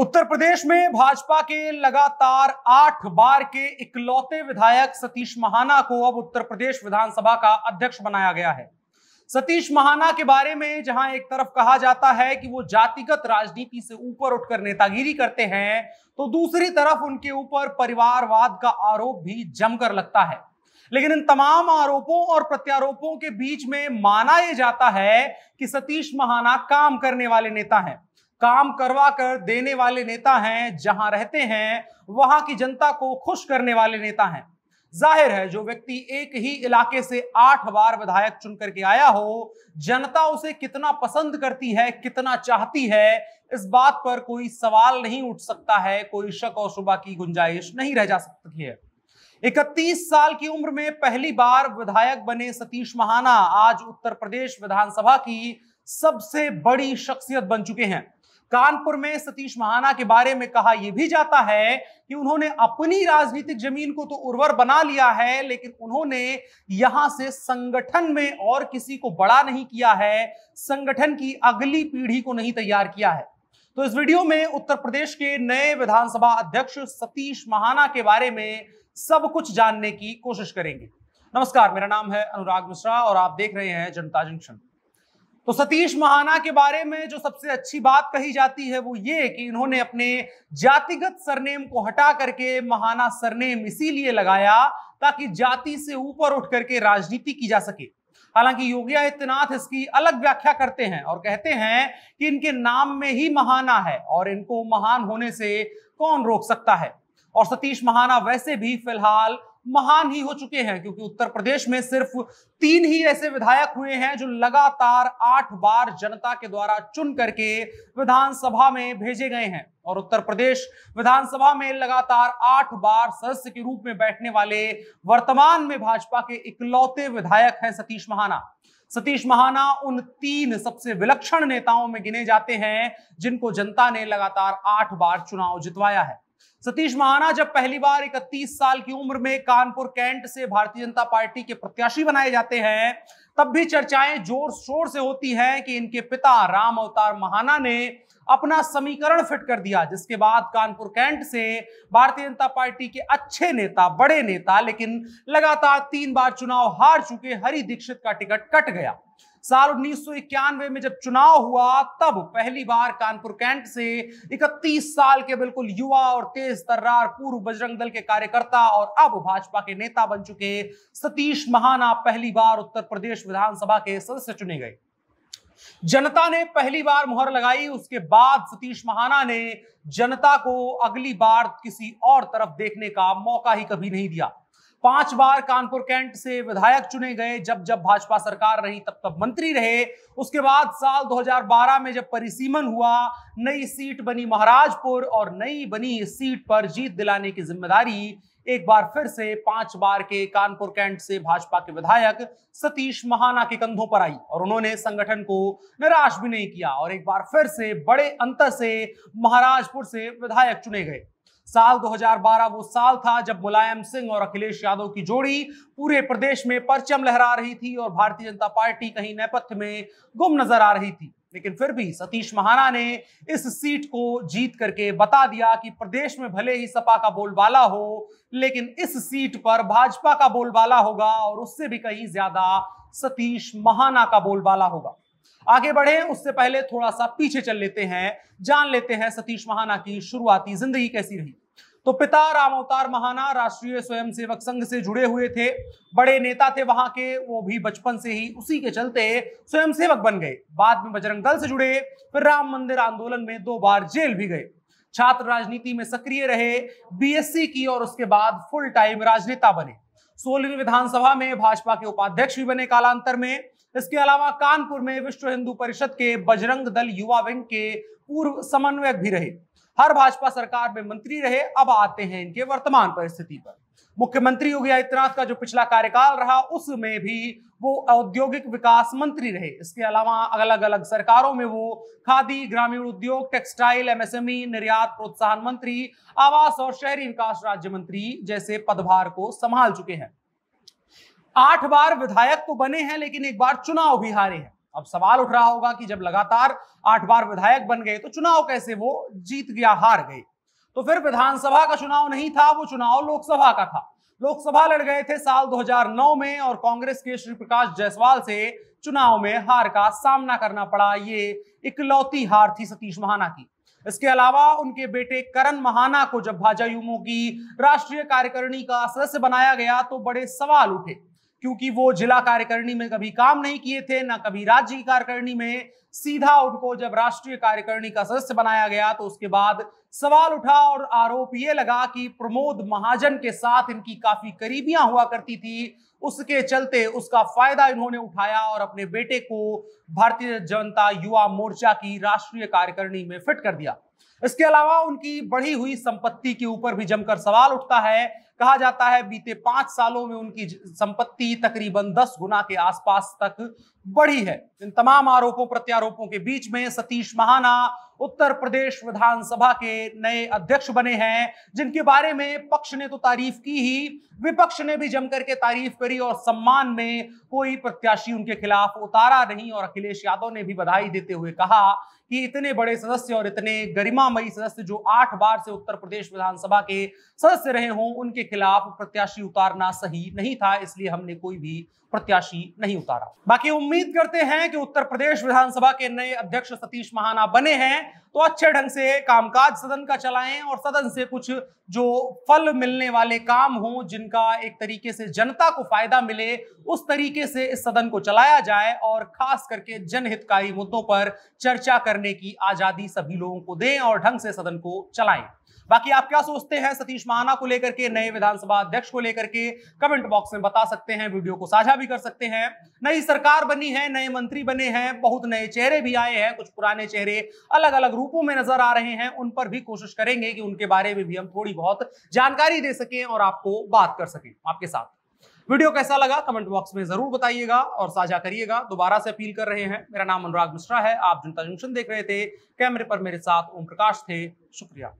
उत्तर प्रदेश में भाजपा के लगातार आठ बार के इकलौते विधायक सतीश महाना को अब उत्तर प्रदेश विधानसभा का अध्यक्ष बनाया गया है सतीश महाना के बारे में जहां एक तरफ कहा जाता है कि वो जातिगत राजनीति से ऊपर उठकर नेतागिरी करते हैं तो दूसरी तरफ उनके ऊपर परिवारवाद का आरोप भी जमकर लगता है लेकिन इन तमाम आरोपों और प्रत्यारोपों के बीच में माना यह जाता है कि सतीश महाना काम करने वाले नेता हैं काम करवा कर देने वाले नेता हैं जहां रहते हैं वहां की जनता को खुश करने वाले नेता हैं जाहिर है जो व्यक्ति एक ही इलाके से आठ बार विधायक चुन करके आया हो जनता उसे कितना पसंद करती है कितना चाहती है इस बात पर कोई सवाल नहीं उठ सकता है कोई शक और शुबा की गुंजाइश नहीं रह जा सकती है इकतीस साल की उम्र में पहली बार विधायक बने सतीश महाना आज उत्तर प्रदेश विधानसभा की सबसे बड़ी शख्सियत बन चुके हैं कानपुर में सतीश महाना के बारे में कहा यह भी जाता है कि उन्होंने अपनी राजनीतिक जमीन को तो उर्वर बना लिया है लेकिन उन्होंने यहां से संगठन में और किसी को बड़ा नहीं किया है संगठन की अगली पीढ़ी को नहीं तैयार किया है तो इस वीडियो में उत्तर प्रदेश के नए विधानसभा अध्यक्ष सतीश महाना के बारे में सब कुछ जानने की कोशिश करेंगे नमस्कार मेरा नाम है अनुराग मिश्रा और आप देख रहे हैं जनता जंक्शन तो सतीश महाना के बारे में जो सबसे अच्छी बात कही जाती है वो ये कि इन्होंने अपने जातिगत सरनेम को हटा करके महाना सरनेम इसीलिए लगाया ताकि जाति से ऊपर उठ करके राजनीति की जा सके हालांकि योगी आदित्यनाथ इसकी अलग व्याख्या करते हैं और कहते हैं कि इनके नाम में ही महाना है और इनको महान होने से कौन रोक सकता है और सतीश महाना वैसे भी फिलहाल महान ही हो चुके हैं क्योंकि उत्तर प्रदेश में सिर्फ तीन ही ऐसे विधायक हुए हैं जो लगातार आठ बार जनता के द्वारा चुन करके विधानसभा में भेजे गए हैं और उत्तर प्रदेश विधानसभा में लगातार आठ बार सदस्य के रूप में बैठने वाले वर्तमान में भाजपा के इकलौते विधायक हैं सतीश महाना सतीश महाना उन तीन सबसे विलक्षण नेताओं में गिने जाते हैं जिनको जनता ने लगातार आठ बार चुनाव जितवाया है सतीश महाना जब पहली बार 31 साल की उम्र में कानपुर कैंट से भारतीय जनता पार्टी के प्रत्याशी बनाए जाते हैं तब भी चर्चाएं जोर शोर से होती हैं कि इनके पिता राम अवतार महाना ने अपना समीकरण फिट कर दिया जिसके बाद कानपुर कैंट से भारतीय जनता पार्टी के अच्छे नेता बड़े नेता लेकिन लगातार तीन बार चुनाव हार चुके हरि दीक्षित का टिकट कट गया साल उन्नीस में जब चुनाव हुआ तब पहली बार कानपुर कैंट से 31 साल के बिल्कुल युवा और तेज तर्रार पूर्व बजरंग दल के कार्यकर्ता और अब भाजपा के नेता बन चुके सतीश महाना पहली बार उत्तर प्रदेश विधानसभा के सदस्य चुने गए जनता ने पहली बार मुहर लगाई उसके बाद सतीश महाना ने जनता को अगली बार किसी और तरफ देखने का मौका ही कभी नहीं दिया पांच बार कानपुर कैंट से विधायक चुने गए जब जब भाजपा सरकार रही तब तब मंत्री रहे उसके बाद साल 2012 में जब परिसीमन हुआ नई सीट बनी महाराजपुर और नई बनी सीट पर जीत दिलाने की जिम्मेदारी एक बार फिर से पांच बार के कानपुर कैंट से भाजपा के विधायक सतीश महाना के कंधों पर आई और उन्होंने संगठन को निराश भी नहीं किया और एक बार फिर से बड़े अंतर से महाराजपुर से विधायक चुने गए साल 2012 वो साल था जब मुलायम सिंह और अखिलेश यादव की जोड़ी पूरे प्रदेश में परचम लहरा रही थी और भारतीय जनता पार्टी कहीं नेपथ्य में गुम नजर आ रही थी लेकिन फिर भी सतीश महाना ने इस सीट को जीत करके बता दिया कि प्रदेश में भले ही सपा का बोलबाला हो लेकिन इस सीट पर भाजपा का बोलबाला होगा और उससे भी कहीं ज्यादा सतीश महाना का बोलबाला होगा आगे बढ़े उससे पहले थोड़ा सा पीछे चल लेते हैं जान लेते हैं सतीश महाना की शुरुआती जिंदगी कैसी रही तो पिता राम अवतार महाना राष्ट्रीय स्वयंसेवक संघ से जुड़े हुए थे बड़े नेता थे वहां के वो भी बचपन से ही उसी के चलते स्वयंसेवक बन गए बाद में बजरंग दल से जुड़े फिर राम मंदिर आंदोलन में दो बार जेल भी गए छात्र राजनीति में सक्रिय रहे बीएससी की और उसके बाद फुल टाइम राजनेता बने सोलहवीं विधानसभा में भाजपा के उपाध्यक्ष भी बने कालांतर में इसके अलावा कानपुर में विश्व हिंदू परिषद के बजरंग दल युवा विंग के पूर्व समन्वयक भी रहे हर भाजपा सरकार में मंत्री रहे अब आते हैं इनके वर्तमान परिस्थिति पर मुख्यमंत्री योगी आदित्यनाथ का जो पिछला कार्यकाल रहा उसमें भी वो औद्योगिक विकास मंत्री रहे इसके अलावा अलग अलग सरकारों में वो खादी ग्रामीण उद्योग टेक्सटाइल एमएसएमई निर्यात प्रोत्साहन मंत्री आवास और शहरी विकास राज्य मंत्री जैसे पदभार को संभाल चुके हैं आठ बार विधायक तो बने हैं लेकिन एक बार चुनाव भी हारे हैं अब सवाल उठ रहा होगा कि जब लगातार आठ बार विधायक बन गए तो चुनाव कैसे वो जीत गया हार गए तो फिर विधानसभा का चुनाव नहीं था वो चुनाव लोकसभा का था लोकसभा लड़ गए थे साल 2009 में और कांग्रेस के श्री प्रकाश जायसवाल से चुनाव में हार का सामना करना पड़ा ये इकलौती हार थी सतीश महाना की इसके अलावा उनके बेटे करण महाना को जब भाजयुमो की राष्ट्रीय कार्यकारिणी का सदस्य बनाया गया तो बड़े सवाल उठे क्योंकि वो जिला कार्यकारिणी में कभी काम नहीं किए थे ना कभी राज्य की कार्यकारिणी में सीधा उनको जब राष्ट्रीय कार्यकारिणी का सदस्य बनाया गया तो उसके बाद सवाल उठा और आरोप ये लगा कि प्रमोद महाजन के साथ इनकी काफी करीबियां हुआ करती थी उसके चलते उसका फायदा इन्होंने उठाया और अपने बेटे को भारतीय जनता युवा मोर्चा की राष्ट्रीय कार्यकारिणी में फिट कर दिया इसके अलावा उनकी बढ़ी हुई संपत्ति के ऊपर भी जमकर सवाल उठता है कहा जाता है बीते पांच सालों में उनकी संपत्ति तकरीबन दस गुना के आसपास तक बढ़ी है इन तमाम आरोपों प्रत्यारोपों के बीच में सतीश महाना उत्तर प्रदेश विधानसभा के नए अध्यक्ष बने हैं जिनके बारे में पक्ष ने तो तारीफ की ही विपक्ष ने भी जमकर के तारीफ करी और सम्मान में कोई प्रत्याशी उनके खिलाफ उतारा नहीं और अखिलेश यादव ने भी बधाई देते हुए कहा कि इतने बड़े सदस्य और इतने गरिमामयी सदस्य जो आठ बार से उत्तर प्रदेश विधानसभा के सदस्य रहे हों उनके खिलाफ प्रत्याशी उतारना सही नहीं था इसलिए हमने कोई भी प्रत्याशी नहीं उतारा बाकी उम्मीद उम्मीद करते हैं कि उत्तर प्रदेश विधानसभा के नए अध्यक्ष सतीश महाना बने हैं तो अच्छे ढंग से कामकाज सदन का चलाएं और सदन से कुछ जो फल मिलने वाले काम हो जिनका एक तरीके से जनता को फायदा मिले उस तरीके से इस सदन को चलाया जाए और खास करके जनहितकारी मुद्दों पर चर्चा करने की आजादी सभी लोगों को दें और ढंग से सदन को चलाएं बाकी आप क्या सोचते हैं सतीश महाना को लेकर के नए विधानसभा अध्यक्ष को लेकर के कमेंट बॉक्स में बता सकते हैं वीडियो को साझा भी कर सकते हैं नई सरकार बनी है नए मंत्री बने हैं बहुत नए चेहरे भी आए हैं कुछ पुराने चेहरे अलग अलग रूपों में नजर आ रहे हैं उन पर भी कोशिश करेंगे कि उनके बारे में भी हम थोड़ी बहुत जानकारी दे सकें और आपको बात कर सकें आपके साथ वीडियो कैसा लगा कमेंट बॉक्स में जरूर बताइएगा और साझा करिएगा दोबारा से अपील कर रहे हैं मेरा नाम अनुराग मिश्रा है आप जनता जंक्शन देख रहे थे कैमरे पर मेरे साथ ओम प्रकाश थे शुक्रिया